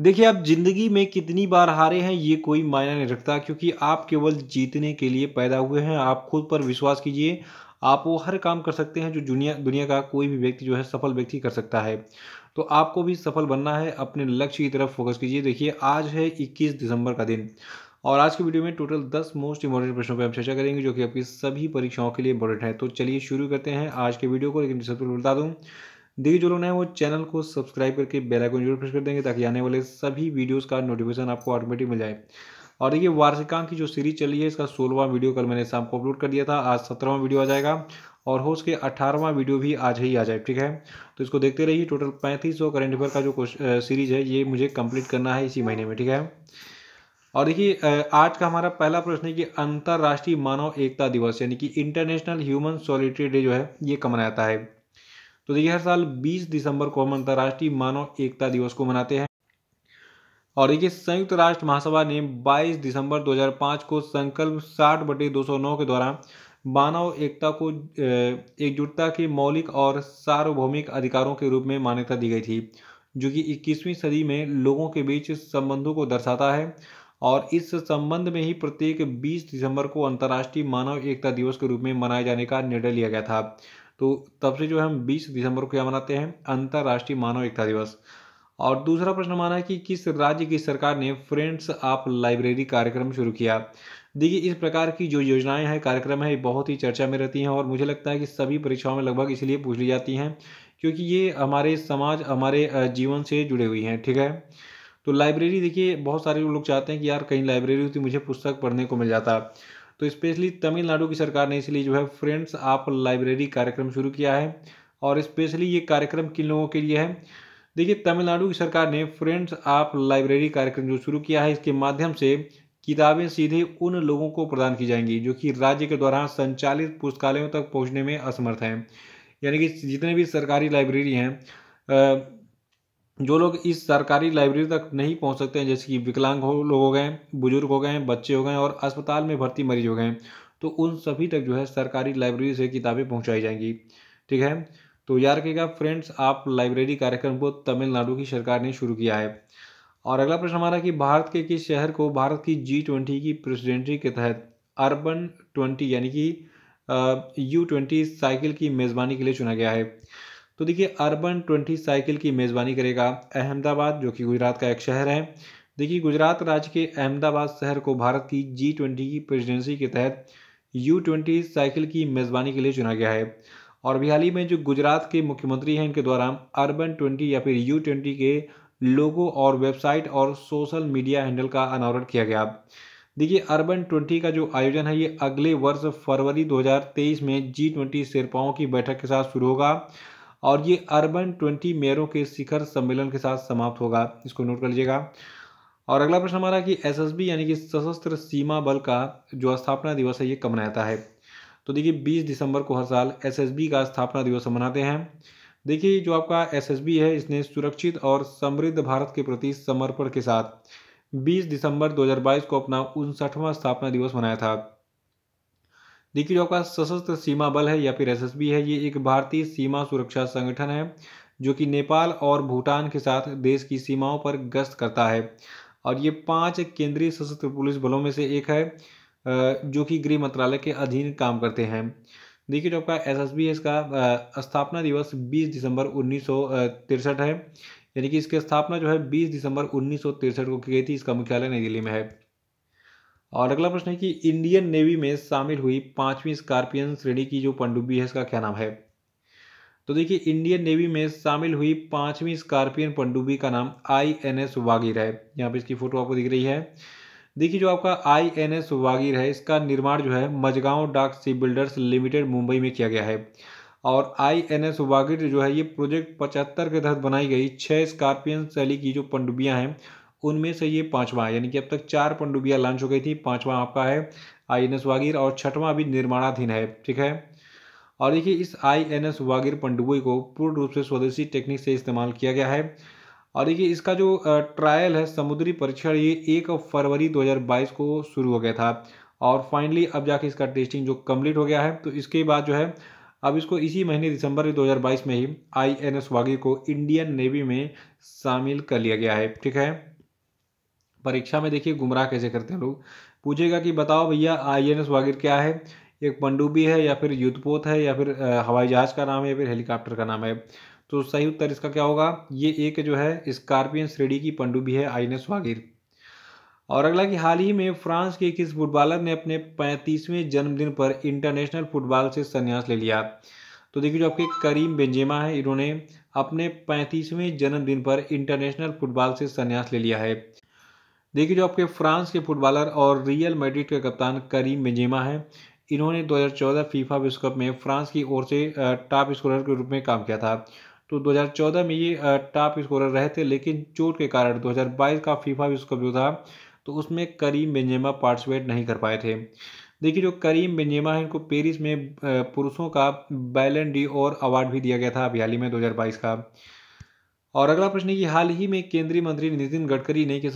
देखिए आप ज़िंदगी में कितनी बार हारे हैं ये कोई मायना नहीं रखता क्योंकि आप केवल जीतने के लिए पैदा हुए हैं आप खुद पर विश्वास कीजिए आप वो हर काम कर सकते हैं जो दुनिया दुनिया का कोई भी व्यक्ति जो है सफल व्यक्ति कर सकता है तो आपको भी सफल बनना है अपने लक्ष्य की तरफ फोकस कीजिए देखिए आज है 21 दिसंबर का दिन और आज के वीडियो में टोटल 10 मोस्ट इंपॉर्टेंट प्रश्नों पर हम चर्चा करेंगे जो कि आपकी सभी परीक्षाओं के लिए इंपॉर्टेंट है तो चलिए शुरू करते हैं आज के वीडियो को लेकिन सबसे पहले बता दूँ देखिए जो लोग हैं वो चैनल को सब्सक्राइब करके बेल आइकन जरूर प्रेस कर देंगे ताकि आने वाले सभी वीडियोस का नोटिफिकेशन आपको ऑटोमेटिक मिल जाए और देखिए वार्षिकांक की जो सीरीज रही है इसका सोलहवां वीडियो कल मैंने शाम को अपलोड कर दिया था आज सत्रहवां वीडियो आ जाएगा और हो उसके अठारहवा वीडियो भी आज ही आ जाए ठीक है तो इसको देखते रहिए टोटल पैंतीस सौ करंट अफेयर का जो सीरीज है ये मुझे कंप्लीट करना है इसी महीने में ठीक है और देखिए आज का हमारा पहला प्रश्न है कि अंतर्राष्ट्रीय मानव एकता दिवस यानी कि इंटरनेशनल ह्यूमन सॉलिटरी डे जो है ये कब जाता है तो देखिए हर साल 20 दिसंबर को हम अंतर्राष्ट्रीय मानव एकता दिवस को मनाते हैं और देखिए संयुक्त राष्ट्र महासभा ने 22 दिसंबर 2005 को संकल्प साठ बटे दो के द्वारा मानव एकता को एकजुटता के मौलिक और सार्वभौमिक अधिकारों के रूप में मान्यता दी गई थी जो कि 21वीं सदी में लोगों के बीच संबंधों को दर्शाता है और इस संबंध में ही प्रत्येक 20 दिसंबर को अंतर्राष्ट्रीय मानव एकता दिवस के रूप में मनाए जाने का निर्णय लिया गया था तो तब से जो है हम बीस दिसंबर को क्या मनाते हैं अंतर्राष्ट्रीय मानव एकता दिवस और दूसरा प्रश्न माना है कि किस राज्य की सरकार ने फ्रेंड्स ऑफ लाइब्रेरी कार्यक्रम शुरू किया देखिए इस प्रकार की जो योजनाएं हैं कार्यक्रम है बहुत ही चर्चा में रहती हैं और मुझे लगता है कि सभी परीक्षाओं में लगभग इसलिए पूछ ली जाती हैं क्योंकि ये हमारे समाज हमारे जीवन से जुड़े हुई हैं ठीक है तो लाइब्रेरी देखिए बहुत सारे लोग चाहते हैं कि यार कहीं लाइब्रेरी होती मुझे पुस्तक पढ़ने को मिल जाता तो स्पेशली तमिलनाडु की सरकार ने इसलिए जो है फ्रेंड्स आप लाइब्रेरी कार्यक्रम शुरू किया है और स्पेशली ये कार्यक्रम किन लोगों के लिए है देखिए तमिलनाडु की सरकार ने फ्रेंड्स आप लाइब्रेरी कार्यक्रम जो शुरू किया है इसके माध्यम से किताबें सीधे उन लोगों को प्रदान की जाएंगी जो कि राज्य के द्वारा संचालित पुस्तकालयों तक पहुँचने में असमर्थ हैं यानी कि जितने भी सरकारी लाइब्रेरी हैं जो लोग इस सरकारी लाइब्रेरी तक नहीं पहुंच सकते हैं जैसे कि विकलांग हो लोग हो गए बुजुर्ग हो गए बच्चे हो गए और अस्पताल में भर्ती मरीज हो गए तो उन सभी तक जो है सरकारी लाइब्रेरी से किताबें पहुंचाई जाएंगी ठीक है तो याद रखिएगा फ्रेंड्स आप लाइब्रेरी कार्यक्रम को तमिलनाडु की सरकार ने शुरू किया है और अगला प्रश्न हमारा कि भारत के किस शहर को भारत की जी ट्वेंटी की प्रेसिडेंटरी के तहत अर्बन ट्वेंटी यानी कि यू ट्वेंटी साइकिल की मेज़बानी के लिए चुना गया है तो देखिए अर्बन ट्वेंटी साइकिल की मेज़बानी करेगा अहमदाबाद जो कि गुजरात का एक शहर है देखिए गुजरात राज्य के अहमदाबाद शहर को भारत की जी ट्वेंटी की प्रेजिडेंसी के तहत यू ट्वेंटी साइकिल की मेज़बानी के लिए चुना गया है और बिहार में जो गुजरात के मुख्यमंत्री हैं इनके द्वारा अर्बन ट्वेंटी या फिर यू ट्वेंटी के लोगो और वेबसाइट और सोशल मीडिया हैंडल का अनावरण किया गया देखिए अर्बन ट्वेंटी का जो आयोजन है ये अगले वर्ष फरवरी 2023 में जी ट्वेंटी शेरपाओं की बैठक के साथ शुरू होगा और ये अर्बन ट्वेंटी मेयरों के शिखर सम्मेलन के साथ समाप्त होगा इसको नोट कर लीजिएगा और अगला प्रश्न हमारा कि एसएसबी यानी कि सशस्त्र सीमा बल का जो स्थापना दिवस है ये कब मनाता है तो देखिए 20 दिसंबर को हर साल एसएसबी का स्थापना दिवस मनाते हैं देखिए जो आपका एसएसबी है इसने सुरक्षित और समृद्ध भारत के प्रति समर्पण के साथ 20 दिसंबर 2022 को अपना उनसठवां स्थापना दिवस मनाया था देखिए जो आपका सशस्त्र सीमा बल है या फिर एसएसबी है ये एक भारतीय सीमा सुरक्षा संगठन है जो कि नेपाल और भूटान के साथ देश की सीमाओं पर गश्त करता है और ये पांच केंद्रीय सशस्त्र पुलिस बलों में से एक है जो कि गृह मंत्रालय के अधीन काम करते हैं देखिए जो आपका एस एस बी इसका स्थापना दिवस 20 दिसंबर उन्नीस है यानी कि इसकी स्थापना जो है 20 दिसंबर उन्नीस को की गई थी इसका मुख्यालय नई दिल्ली में है और अगला प्रश्न है कि इंडियन नेवी में शामिल हुई पांचवी स्कॉर्पियन श्रेणी की जो पनडुब्बी है इसका क्या नाम है तो देखिए इंडियन नेवी में शामिल हुई पांचवी स्कॉर्पियन पनडुब्बी का नाम आई एन एस वागीर है यहाँ पे इसकी फोटो आपको दिख रही है देखिए जो आपका आई एन एस वागीर है इसका निर्माण जो है मजगांव डाक सी बिल्डर्स लिमिटेड मुंबई में किया गया है और आई एन एस वागीर जो है ये प्रोजेक्ट पचहत्तर के तहत बनाई गई छः स्कॉर्पियन शैली की जो पनडुब्बियाँ हैं उनमें से ये पांचवा है यानी कि अब तक चार पनडुब्बियाँ लॉन्च हो गई थी पांचवा आपका है आई एन एस वागीर और छठवां अभी निर्माणाधीन है ठीक है और देखिए इस आई एन एस वागीर पनडुब्बी को पूर्ण रूप से स्वदेशी टेक्निक से इस्तेमाल किया गया है और देखिए इसका जो ट्रायल है समुद्री परीक्षण ये एक फरवरी दो को शुरू हो गया था और फाइनली अब जाके इसका टेस्टिंग जो कम्प्लीट हो गया है तो इसके बाद जो है अब इसको इसी महीने दिसंबर 2022 में ही आई एन एस को इंडियन नेवी में शामिल कर लिया गया है ठीक है परीक्षा में देखिए गुमराह कैसे करते हैं लोग पूछेगा कि बताओ भैया आई एन एस वागिर क्या है एक पंडुबी है या फिर युद्धपोत है या फिर हवाई जहाज़ का नाम है या फिर हेलीकॉप्टर का नाम है तो सही उत्तर इसका क्या होगा ये एक जो है स्कॉर्पियन श्रेणी की पंडुबी है आई एन एस और अगला कि हाल ही में फ्रांस के किस फुटबॉलर ने अपने पैंतीसवें जन्मदिन पर इंटरनेशनल फुटबॉल से संन्यास ले लिया तो देखिए जो आपके करीम बेंजेमा है इन्होंने अपने पैंतीसवें जन्मदिन पर इंटरनेशनल फुटबॉल से संन्यास ले लिया है देखिए जो आपके फ्रांस के फुटबॉलर और रियल मेड्रिड के कप्तान करीम बेंजेमा हैं इन्होंने 2014 फीफा विश्व कप में फ्रांस की ओर से टॉप स्कोरर के रूप में काम किया था तो 2014 में ये टॉप स्कोरर रहे थे लेकिन चोट के कारण 2022 का फीफा विश्व कप जो था तो उसमें करीम बेंजेमा पार्टिसिपेट नहीं कर पाए थे देखिए जो करीम बेंजेमा है इनको पेरिस में पुरुषों का बैलन डी और अवार्ड भी दिया गया था अभी हाल ही में दो का और अगला प्रश्न है कि हाल ही में केंद्रीय मंत्री नितिन गडकरी ने किस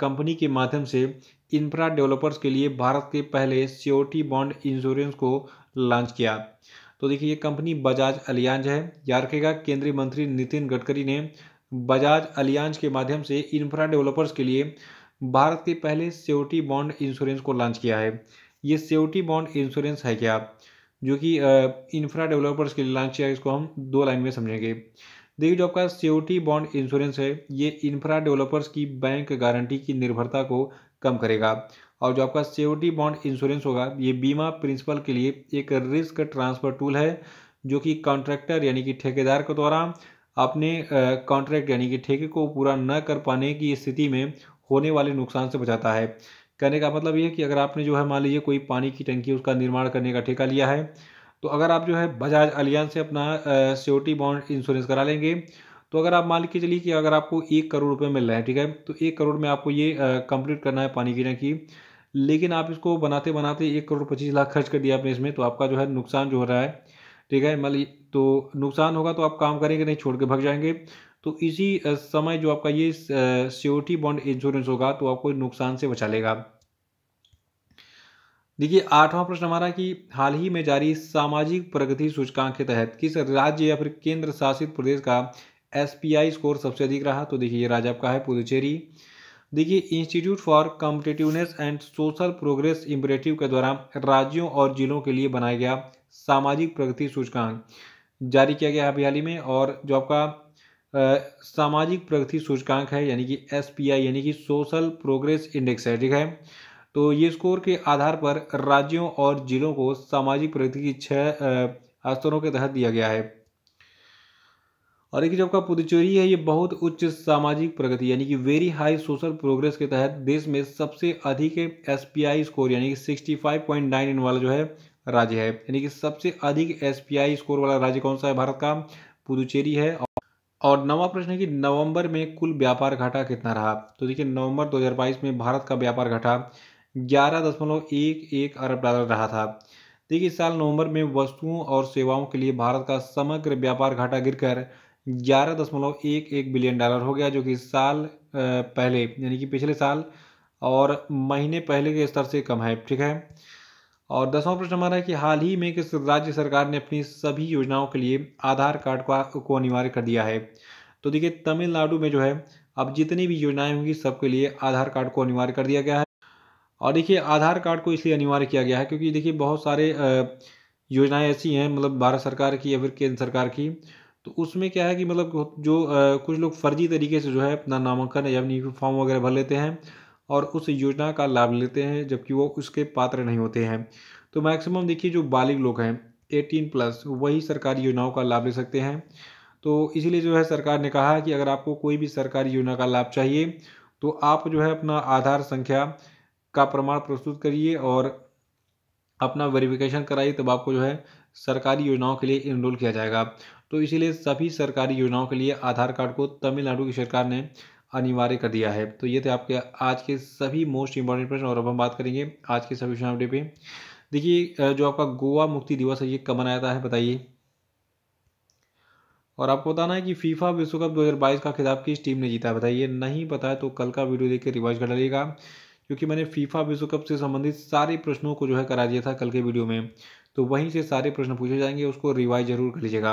कंपनी के माध्यम से इंफ्रा डेवलपर्स के लिए भारत के पहले सियोरिटी बॉन्ड इंश्योरेंस को लॉन्च किया तो देखिए ये कंपनी बजाज अलियांज है याद रखेगा केंद्रीय मंत्री नितिन गडकरी ने बजाज अलियांज के माध्यम से इंफ्रा डेवलपर्स के लिए भारत के पहले सियोरिटी बॉन्ड इंश्योरेंस को लॉन्च किया है ये सियोरिटी बॉन्ड इंश्योरेंस है क्या जो कि इंफ्रा डेवलपर्स के लिए लॉन्च किया इसको हम दो लाइन में समझेंगे देखिए जो आपका सियोरिटी बॉन्ड इंश्योरेंस है ये इंफ्रा डेवलपर्स की बैंक गारंटी की निर्भरता को कम करेगा और जो आपका सियोरिटी बॉन्ड इंश्योरेंस होगा ये बीमा प्रिंसिपल के लिए एक रिस्क ट्रांसफर टूल है जो कि कॉन्ट्रैक्टर यानी कि ठेकेदार के द्वारा अपने कॉन्ट्रैक्ट यानी कि ठेके को पूरा न कर पाने की स्थिति में होने वाले नुकसान से बचाता है कहने का मतलब ये कि अगर आपने जो है मान लीजिए कोई पानी की टंकी उसका निर्माण करने का ठेका लिया है तो अगर आप जो है बजाज अलियान से अपना सियोरिटी बॉन्ड इंश्योरेंस करा लेंगे तो अगर आप मान के चलिए कि अगर आपको एक करोड़ रुपये मिल रहा है ठीक है तो एक करोड़ में आपको ये कंप्लीट करना है पानी की टंकी लेकिन आप इसको बनाते बनाते एक करोड़ पच्चीस लाख खर्च कर दिया आपने इसमें तो आपका जो है नुकसान जो हो रहा है ठीक है मान मतलब तो नुकसान होगा तो आप काम करेंगे नहीं छोड़ के भाग जाएंगे तो इसी समय जो आपका ये सियोरिटी बॉन्ड इंश्योरेंस होगा तो आपको नुकसान से बचा लेगा देखिए आठवां प्रश्न हमारा कि हाल ही में जारी सामाजिक प्रगति सूचकांक के तहत किस राज्य या फिर केंद्र शासित प्रदेश का एस स्कोर सबसे अधिक रहा तो देखिए ये राज्य आपका है पुदुचेरी देखिए institute for competitiveness and social progress imperative के द्वारा राज्यों और जिलों के लिए बनाया गया सामाजिक प्रगति सूचकांक जारी किया गया अभी हाल ही में और जो आपका आ, सामाजिक प्रगति सूचकांक है यानी कि एस यानी कि सोशल प्रोग्रेस इंडेक्स है ठीक है तो ये स्कोर के आधार पर राज्यों और जिलों को सामाजिक प्रगति की छः स्तरों के तहत दिया गया है और एक जो आपका पुदुचेरी है ये बहुत उच्च सामाजिक प्रगति यानी कि वेरी हाई सोशल प्रोग्रेस के तहत देश में सबसे अधिक एस स्कोर यानी कि सिक्सटी फाइव पॉइंट नाइन वाला जो है राज्य है यानी कि सबसे अधिक एस स्कोर वाला राज्य कौन सा है भारत का पुदुचेरी है और नवा प्रश्न है कि नवंबर में कुल व्यापार घाटा कितना रहा तो देखिए नवंबर 2022 में भारत का व्यापार घाटा ग्यारह दशमलव एक एक अरब डॉलर रहा था देखिए इस साल नवंबर में वस्तुओं और सेवाओं के लिए भारत का समग्र व्यापार घाटा गिरकर ग्यारह दशमलव एक एक बिलियन डॉलर हो गया जो कि साल पहले यानी कि पिछले साल और महीने पहले के स्तर से कम है ठीक है और दसवां प्रश्न हमारा है कि हाल ही में किस राज्य सरकार ने अपनी सभी योजनाओं के लिए आधार कार्ड का को अनिवार्य कर दिया है तो देखिए तमिलनाडु में जो है अब जितनी भी योजनाएं होंगी सबके लिए आधार कार्ड को अनिवार्य कर दिया गया है और देखिए आधार कार्ड को इसलिए अनिवार्य किया गया है क्योंकि देखिए बहुत सारे योजनाएं ऐसी हैं मतलब भारत सरकार की या फिर केंद्र सरकार की तो उसमें क्या है कि मतलब जो कुछ लोग फर्जी तरीके से जो है अपना नामांकन या फॉर्म वगैरह भर लेते हैं और उस योजना का लाभ लेते हैं जबकि वो उसके पात्र नहीं होते हैं तो मैक्सिमम देखिए जो बालिग लोग हैं एटीन प्लस वही सरकारी योजनाओं का लाभ ले सकते हैं तो इसीलिए जो है सरकार ने कहा है कि अगर आपको कोई भी सरकारी योजना का लाभ चाहिए तो आप जो है अपना आधार संख्या का प्रमाण प्रस्तुत करिए और अपना वेरिफिकेशन कराइए तब आपको जो है सरकारी योजनाओं के लिए इनरोल किया जाएगा तो इसीलिए सभी सरकारी योजनाओं के लिए आधार कार्ड को तमिलनाडु की सरकार ने अनिवार्य कर दिया है तो ये थे आपके आज के सभी मोस्ट इंपॉर्टेंट प्रश्न और अब हम बात करेंगे आज के सभी अपडे पे देखिए जो आपका गोवा मुक्ति दिवस है ये कब मनाया जाता है बताइए और आपको बताना है कि फीफा विश्व कप 2022 का खिताब किस टीम ने जीता है बताइए नहीं पता है तो कल का वीडियो देख के रिवाइज कर लीजिएगा क्योंकि मैंने फीफा विश्व कप से संबंधित सारे प्रश्नों को जो है करा दिया था कल के वीडियो में तो वहीं से सारे प्रश्न पूछे जाएंगे उसको रिवाइज जरूर कर लीजिएगा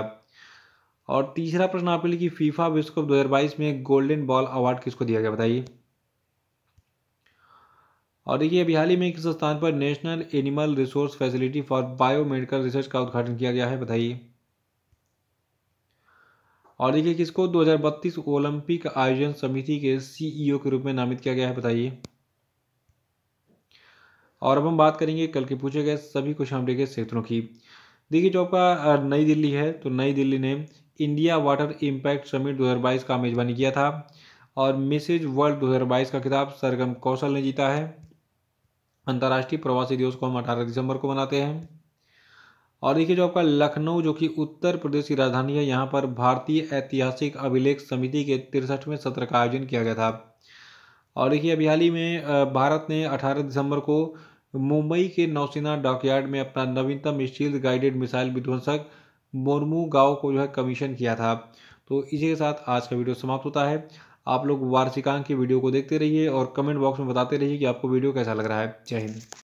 और तीसरा प्रश्न आपके लिए कि फीफा विश्व कप दो में गोल्डन बॉल अवार्ड किसको दिया गया बताइए और देखिए अभी हाल ही में किस स्थान पर national animal resource facility for biomedical research का उद्घाटन किया गया है बताइए और देखिए किसको 2032 ओलंपिक आयोजन समिति के सीईओ के रूप में नामित किया गया है बताइए और अब हम बात करेंगे कल के पूछे गए सभी कुछ हमले के क्षेत्रों की देखिए जो आपका नई दिल्ली है तो नई दिल्ली ने इंडिया वाटर इम्पैक्ट समिट 2022 का मेज़बानी किया था और मिसेज वर्ल्ड 2022 का खिताब सरगम कौशल ने जीता है अंतर्राष्ट्रीय प्रवासी दिवस को हम अठारह दिसंबर को मनाते हैं और देखिए जो आपका लखनऊ जो कि उत्तर प्रदेश की राजधानी है यहाँ पर भारतीय ऐतिहासिक अभिलेख समिति के तिरसठवें सत्र का आयोजन किया गया था और देखिए अभी हाल ही में भारत ने 18 दिसंबर को मुंबई के नौसेना डॉकयार्ड में अपना नवीनतम स्टील गाइडेड मिसाइल विध्वंसक मोरमू गांव को जो है कमीशन किया था तो इसी के साथ आज का वीडियो समाप्त होता है आप लोग वार्षिकांक की वीडियो को देखते रहिए और कमेंट बॉक्स में बताते रहिए कि आपको वीडियो कैसा लग रहा है जय हिंद